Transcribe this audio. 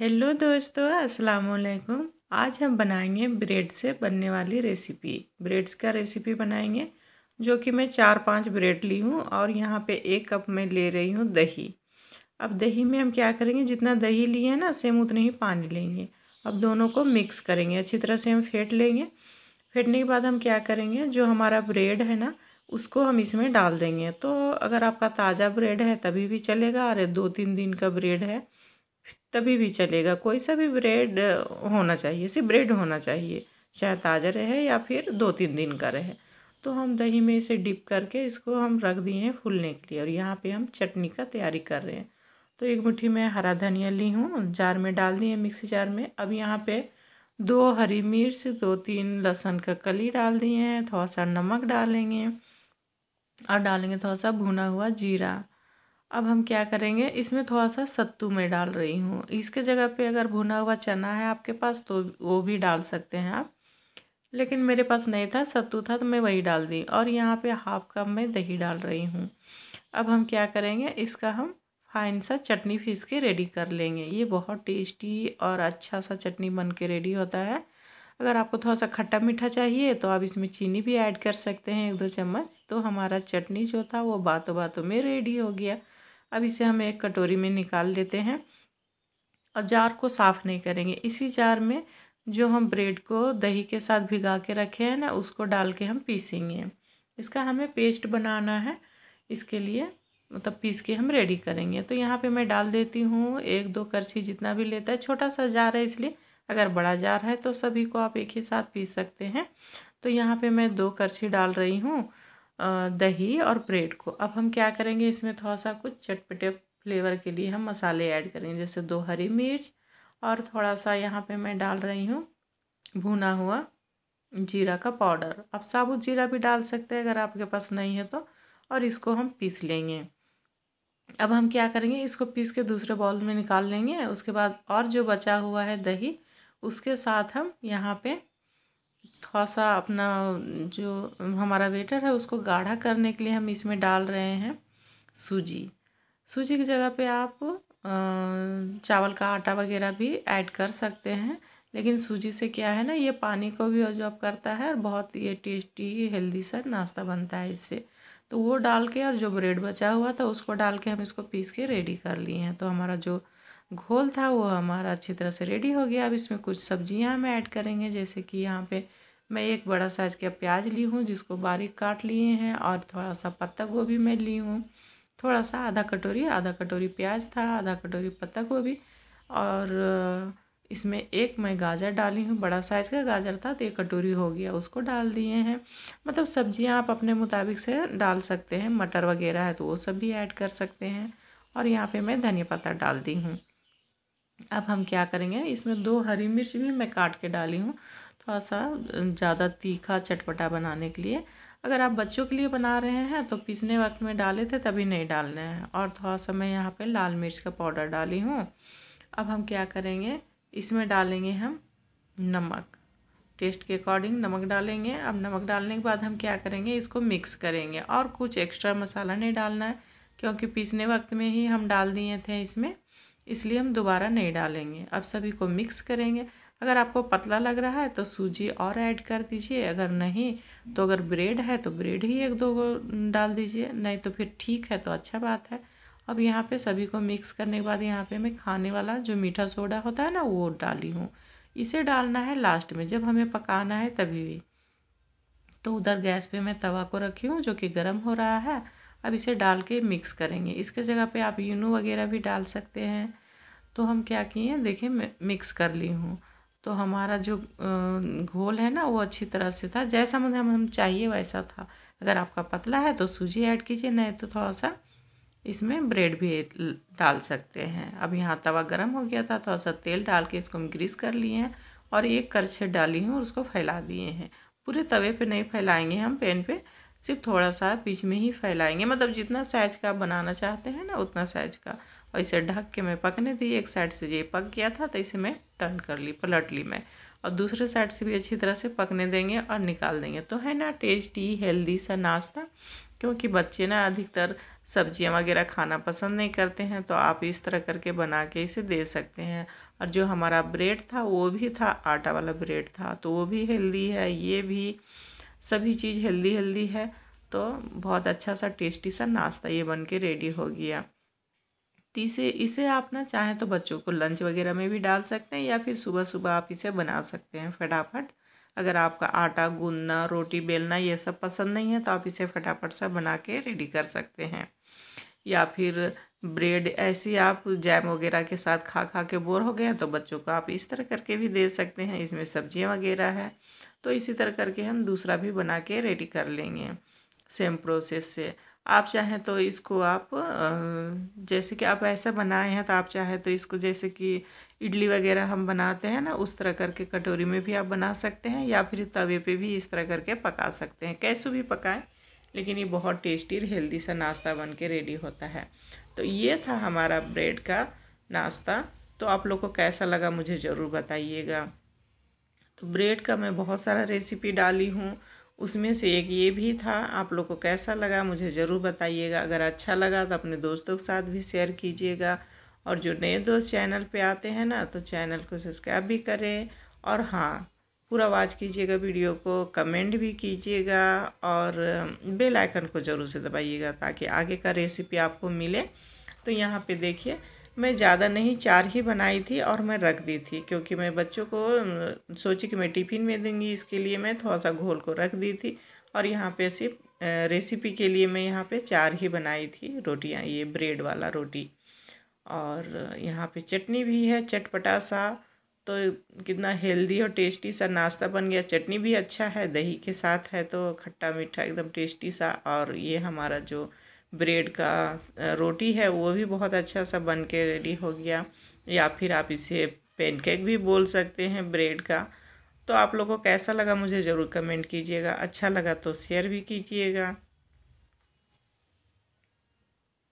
hello दोस्तों अस्सलाम वालेकुम आज हम बनाएंगे ब्रेड से बनने वाली रेसिपी ब्रेड्स का रेसिपी बनाएंगे जो कि मैं चार पांच ब्रेड ली हूँ और यहाँ पे एक कप में ले रही हूँ दही अब दही में हम क्या करेंगे जितना दही लिए है ना सेम उतना ही पानी लेंगे अब दोनों को मिक्स करेंगे अच्छी तरह से हम फेंट लेंगे फेंटने के बाद हम क्या करेंगे जो हमारा ब्रेड है ना उसको हम इसमें डाल देंगे तो अगर आपका ताज़ा ब्रेड है तभी भी चलेगा अरे दो तीन दिन का ब्रेड है तभी भी चलेगा कोई सा भी ब्रेड होना चाहिए सिर्फ ब्रेड होना चाहिए चाहे ताज़ा रहे या फिर दो तीन दिन का रहे तो हम दही में इसे डिप करके इसको हम रख दिए हैं फूलने के लिए और यहाँ पे हम चटनी का तैयारी कर रहे हैं तो एक मुट्ठी में हरा धनिया ली हूँ जार में डाल दिए मिक्सी जार में अब यहाँ पे दो हरी मिर्च दो तीन लहसुन का कली डाल दिए हैं थोड़ा सा नमक डालेंगे और डालेंगे थोड़ा सा भुना हुआ जीरा अब हम क्या करेंगे इसमें थोड़ा सा सत्तू में डाल रही हूँ इसके जगह पे अगर भुना हुआ चना है आपके पास तो वो भी डाल सकते हैं आप लेकिन मेरे पास नहीं था सत्तू था तो मैं वही डाल दी और यहाँ पे हाफ कप में दही डाल रही हूँ अब हम क्या करेंगे इसका हम फाइन सा चटनी फीस के रेडी कर लेंगे ये बहुत टेस्टी और अच्छा सा चटनी बन के रेडी होता है अगर आपको थोड़ा सा खट्टा मीठा चाहिए तो आप इसमें चीनी भी ऐड कर सकते हैं एक दो चम्मच तो हमारा चटनी जो था वो बातों बातों में रेडी हो गया अब इसे हम एक कटोरी में निकाल लेते हैं और जार को साफ़ नहीं करेंगे इसी जार में जो हम ब्रेड को दही के साथ भिगा के रखे हैं ना उसको डाल के हम पीसेंगे इसका हमें पेस्ट बनाना है इसके लिए मतलब पीस के हम रेडी करेंगे तो यहाँ पे मैं डाल देती हूँ एक दो करछी जितना भी लेता है छोटा सा जार है इसलिए अगर बड़ा जार है तो सभी को आप एक ही साथ पीस सकते हैं तो यहाँ पे मैं दो करछी डाल रही हूँ दही और ब्रेड को अब हम क्या करेंगे इसमें थोड़ा सा कुछ चटपटे फ्लेवर के लिए हम मसाले ऐड करेंगे जैसे दो हरी मिर्च और थोड़ा सा यहाँ पे मैं डाल रही हूँ भुना हुआ जीरा का पाउडर आप साबुत जीरा भी डाल सकते हैं अगर आपके पास नहीं है तो और इसको हम पीस लेंगे अब हम क्या करेंगे इसको पीस के दूसरे बॉल में निकाल लेंगे उसके बाद और जो बचा हुआ है दही उसके साथ हम यहाँ पर थोड़ा सा अपना जो हमारा वेटर है उसको गाढ़ा करने के लिए हम इसमें डाल रहे हैं सूजी सूजी की जगह पे आप चावल का आटा वगैरह भी ऐड कर सकते हैं लेकिन सूजी से क्या है ना ये पानी को भी ऑब्जॉर्व करता है और बहुत ये टेस्टी हेल्दी सा नाश्ता बनता है इससे तो वो डाल के और जो ब्रेड बचा हुआ था उसको डाल के हम इसको पीस के रेडी कर लिए हैं तो हमारा जो घोल था वो हमारा अच्छी तरह से रेडी हो गया अब इसमें कुछ सब्जियां हम ऐड करेंगे जैसे कि यहाँ पे मैं एक बड़ा साइज़ का प्याज ली हूँ जिसको बारीक काट लिए हैं और थोड़ा सा पत्ता गोभी मैं ली हूँ थोड़ा सा आधा कटोरी आधा कटोरी प्याज था आधा कटोरी पत्ता गोभी और इसमें एक मैं गाजर डाली हूँ बड़ा साइज़ का गाजर था तो एक कटोरी हो गया उसको डाल दिए हैं मतलब सब्जियाँ आप अपने मुताबिक से डाल सकते हैं मटर वगैरह है तो वो सब भी ऐड कर सकते हैं और यहाँ पे मैं धनिया पत्ता डाल दी हूँ अब हम क्या करेंगे इसमें दो हरी मिर्च भी मैं काट के डाली हूँ थोड़ा सा ज़्यादा तीखा चटपटा बनाने के लिए अगर आप बच्चों के लिए बना रहे हैं तो पीसने वक्त में डाले थे तभी नहीं डालने हैं और थोड़ा सा मैं यहाँ पे लाल मिर्च का पाउडर डाली हूँ अब हम क्या करेंगे इसमें डालेंगे हम नमक टेस्ट के अकॉर्डिंग नमक डालेंगे अब नमक डालने के बाद हम क्या करेंगे इसको मिक्स करेंगे और कुछ एक्स्ट्रा मसाला नहीं डालना है क्योंकि पीसने वक्त में ही हम डाल दिए थे इसमें इसलिए हम दोबारा नहीं डालेंगे अब सभी को मिक्स करेंगे अगर आपको पतला लग रहा है तो सूजी और ऐड कर दीजिए अगर नहीं तो अगर ब्रेड है तो ब्रेड ही एक दो को डाल दीजिए नहीं तो फिर ठीक है तो अच्छा बात है अब यहाँ पे सभी को मिक्स करने के बाद यहाँ पे मैं खाने वाला जो मीठा सोडा होता है ना वो डाली हूँ इसे डालना है लास्ट में जब हमें पकाना है तभी भी तो उधर गैस पर मैं तवा को रखी हूँ जो कि गर्म हो रहा है अब इसे डाल के मिक्स करेंगे इसके जगह पे आप यूनो वगैरह भी डाल सकते हैं तो हम क्या किए देखिए मिक्स कर ली हूँ तो हमारा जो घोल है ना वो अच्छी तरह से था जैसा मतलब हम, हम चाहिए वैसा था अगर आपका पतला है तो सूजी ऐड कीजिए नहीं तो थोड़ा सा इसमें ब्रेड भी डाल सकते हैं अब यहाँ तवा गर्म हो गया था थोड़ा सा तेल डाल के इसको हम ग्रीस कर लिए हैं और एक करछे डाली हूँ और उसको फैला दिए हैं पूरे तवे पे नहीं फैलाएंगे हम पैन पे सिर्फ थोड़ा सा बीच में ही फैलाएंगे मतलब जितना साइज का आप बनाना चाहते हैं ना उतना साइज का और इसे ढक के मैं पकने दी एक साइड से ये पक गया था तो इसे मैं टर्न कर ली पलट ली मैं और दूसरे साइड से भी अच्छी तरह से पकने देंगे और निकाल देंगे तो है ना टेस्टी हेल्दी सा नाश्ता क्योंकि बच्चे ना अधिकतर सब्जियां वगैरह खाना पसंद नहीं करते हैं तो आप इस तरह करके बना के इसे दे सकते हैं और जो हमारा ब्रेड था वो भी था आटा वाला ब्रेड था तो वो भी हेल्दी है ये भी सभी चीज़ हेल्दी हेल्दी है तो बहुत अच्छा सा टेस्टी सा नाश्ता ये बन के रेडी हो गया तीसरे इसे आप ना चाहें तो बच्चों को लंच वगैरह में भी डाल सकते हैं या फिर सुबह सुबह आप इसे बना सकते हैं फटाफट अगर आपका आटा गूंदना रोटी बेलना ये सब पसंद नहीं है तो आप इसे फटाफट सा बना के रेडी कर सकते हैं या फिर ब्रेड ऐसी आप जैम वगैरह के साथ खा खा के बोर हो गए हैं तो बच्चों को आप इस तरह करके भी दे सकते हैं इसमें सब्जियाँ वगैरह है तो इसी तरह करके हम दूसरा भी बना के रेडी कर लेंगे सेम प्रोसेस से आप चाहें तो इसको आप जैसे कि आप ऐसा बनाए हैं तो आप चाहें तो इसको जैसे कि इडली वगैरह हम बनाते हैं ना उस तरह करके कटोरी में भी आप बना सकते हैं या फिर तवे पे भी इस तरह करके पका सकते हैं कैसे भी पकाएं लेकिन ये बहुत टेस्टी और हेल्दी सा नाश्ता बन के रेडी होता है तो ये था हमारा ब्रेड का नाश्ता तो आप लोग को कैसा लगा मुझे ज़रूर बताइएगा तो ब्रेड का मैं बहुत सारा रेसिपी डाली हूँ उसमें से एक ये भी था आप लोग को कैसा लगा मुझे ज़रूर बताइएगा अगर अच्छा लगा तो अपने दोस्तों के साथ भी शेयर कीजिएगा और जो नए दोस्त चैनल पे आते हैं ना तो चैनल को सब्सक्राइब भी करें और हाँ पूरा वाच कीजिएगा वीडियो को कमेंट भी कीजिएगा और बेल आइकन को ज़रूर से दबाइएगा ताकि आगे का रेसिपी आपको मिले तो यहाँ पे देखिए मैं ज़्यादा नहीं चार ही बनाई थी और मैं रख दी थी क्योंकि मैं बच्चों को सोची कि मैं टिफ़िन में दूँगी इसके लिए मैं थोड़ा सा घोल को रख दी थी और यहाँ पे सिर्फ रेसिपी के लिए मैं यहाँ पे चार ही बनाई थी रोटियाँ ये ब्रेड वाला रोटी और यहाँ पे चटनी भी है चटपटा सा तो कितना हेल्दी और टेस्टी सा नाश्ता बन गया चटनी भी अच्छा है दही के साथ है तो खट्टा मीठा एकदम टेस्टी सा और ये हमारा जो ब्रेड का रोटी है वो भी बहुत अच्छा सा बन के रेडी हो गया या फिर आप इसे पेनकेक भी बोल सकते हैं ब्रेड का तो आप लोगों को कैसा लगा मुझे ज़रूर कमेंट कीजिएगा अच्छा लगा तो शेयर भी कीजिएगा